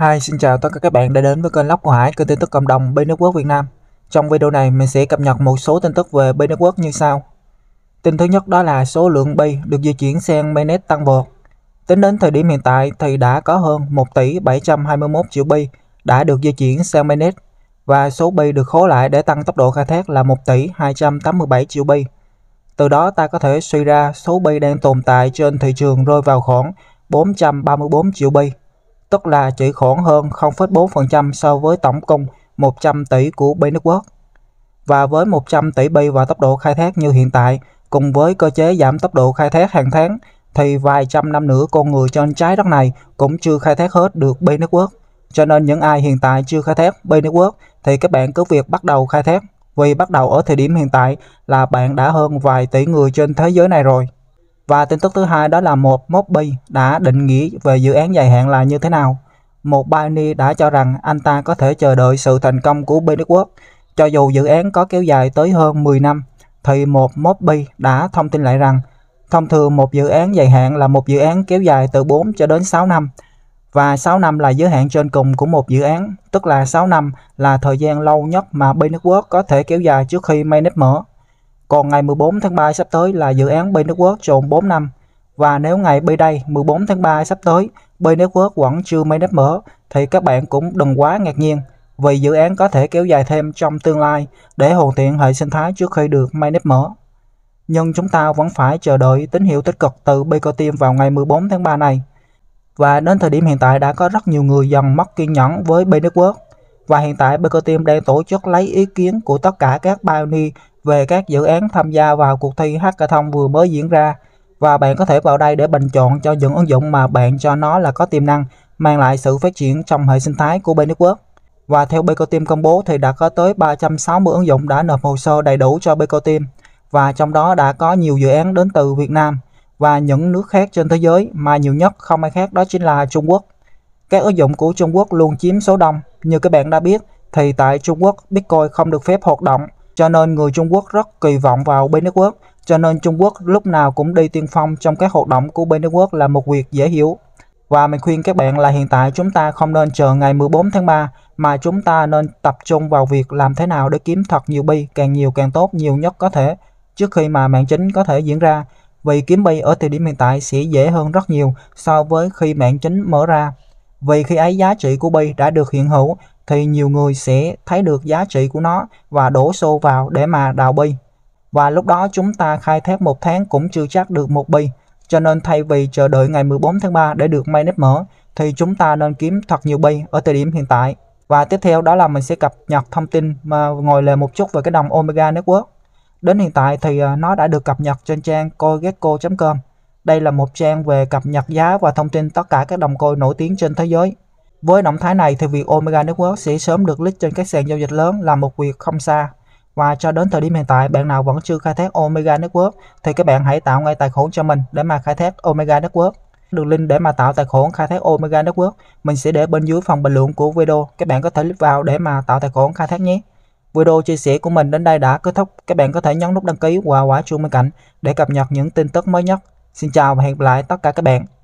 Hi, xin chào tất cả các bạn đã đến với kênh Lóc của Hải, kênh tin tức cộng đồng B Network Việt Nam. Trong video này, mình sẽ cập nhật một số tin tức về B Network như sau. Tin thứ nhất đó là số lượng bi được di chuyển sang mainnet tăng vọt. Tính đến thời điểm hiện tại thì đã có hơn 1 tỷ 721 triệu bi đã được di chuyển sang mainnet và số bi được khố lại để tăng tốc độ khai thác là 1 tỷ 287 triệu bi. Từ đó ta có thể suy ra số bi đang tồn tại trên thị trường rơi vào khoảng 434 triệu bi tức là chỉ khoảng hơn 0,4% so với tổng cung 100 tỷ của Bảy nước quốc. Và với 100 tỷ bi và tốc độ khai thác như hiện tại, cùng với cơ chế giảm tốc độ khai thác hàng tháng, thì vài trăm năm nữa con người trên trái đất này cũng chưa khai thác hết được bi nước quốc. Cho nên những ai hiện tại chưa khai thác bi nước quốc thì các bạn cứ việc bắt đầu khai thác vì bắt đầu ở thời điểm hiện tại là bạn đã hơn vài tỷ người trên thế giới này rồi. Và tin tức thứ hai đó là một Mobi đã định nghĩa về dự án dài hạn là như thế nào. Một Binance đã cho rằng anh ta có thể chờ đợi sự thành công của B-Network. Cho dù dự án có kéo dài tới hơn 10 năm, thì một Mobi đã thông tin lại rằng thông thường một dự án dài hạn là một dự án kéo dài từ 4 cho đến 6 năm và 6 năm là giới hạn trên cùng của một dự án, tức là 6 năm là thời gian lâu nhất mà B-Network có thể kéo dài trước khi mainnet mở. Còn ngày 14 tháng 3 sắp tới là dự án B Network trộn 4 năm. Và nếu ngày B đây 14 tháng 3 sắp tới B Network vẫn chưa mấy nếp mở thì các bạn cũng đừng quá ngạc nhiên vì dự án có thể kéo dài thêm trong tương lai để hoàn thiện hệ sinh thái trước khi được may nếp mở. Nhưng chúng ta vẫn phải chờ đợi tín hiệu tích cực từ Baker vào ngày 14 tháng 3 này. Và đến thời điểm hiện tại đã có rất nhiều người dần mất kiên nhẫn với B-Network. Và hiện tại Baker đang tổ chức lấy ý kiến của tất cả các pioneer về các dự án tham gia vào cuộc thi hackathon vừa mới diễn ra và bạn có thể vào đây để bình chọn cho những ứng dụng mà bạn cho nó là có tiềm năng mang lại sự phát triển trong hệ sinh thái của B-Network. Và theo Becoteam công bố thì đã có tới 360 ứng dụng đã nộp hồ sơ đầy đủ cho Becoteam và trong đó đã có nhiều dự án đến từ Việt Nam và những nước khác trên thế giới mà nhiều nhất không ai khác đó chính là Trung Quốc. Các ứng dụng của Trung Quốc luôn chiếm số đông. Như các bạn đã biết thì tại Trung Quốc Bitcoin không được phép hoạt động cho nên người Trung Quốc rất kỳ vọng vào bên nước quốc, cho nên Trung Quốc lúc nào cũng đi tiên phong trong các hoạt động của bên nước quốc là một việc dễ hiểu. Và mình khuyên các bạn là hiện tại chúng ta không nên chờ ngày 14 tháng 3 mà chúng ta nên tập trung vào việc làm thế nào để kiếm thật nhiều bi, càng nhiều càng tốt, nhiều nhất có thể trước khi mà mạng chính có thể diễn ra. Vì kiếm bi ở thời điểm hiện tại sẽ dễ hơn rất nhiều so với khi mạng chính mở ra. Vì khi ấy giá trị của bi đã được hiện hữu thì nhiều người sẽ thấy được giá trị của nó và đổ xô vào để mà đào bi. Và lúc đó chúng ta khai thác một tháng cũng chưa chắc được một bi. Cho nên thay vì chờ đợi ngày 14 tháng 3 để được may nếp mở thì chúng ta nên kiếm thật nhiều bi ở thời điểm hiện tại. Và tiếp theo đó là mình sẽ cập nhật thông tin mà ngồi lề một chút về cái đồng Omega Network. Đến hiện tại thì à, nó đã được cập nhật trên trang coingecko com Đây là một trang về cập nhật giá và thông tin tất cả các đồng coin nổi tiếng trên thế giới. Với động thái này thì việc Omega Network sẽ sớm được list trên các sàn giao dịch lớn là một việc không xa. Và cho đến thời điểm hiện tại, bạn nào vẫn chưa khai thác Omega Network thì các bạn hãy tạo ngay tài khoản cho mình để mà khai thác Omega Network. Đường link để mà tạo tài khoản khai thác Omega Network mình sẽ để bên dưới phần bình luận của video. Các bạn có thể click vào để mà tạo tài khoản khai thác nhé. Video chia sẻ của mình đến đây đã kết thúc. Các bạn có thể nhấn nút đăng ký và quả chuông bên cạnh để cập nhật những tin tức mới nhất. Xin chào và hẹn gặp lại tất cả các bạn.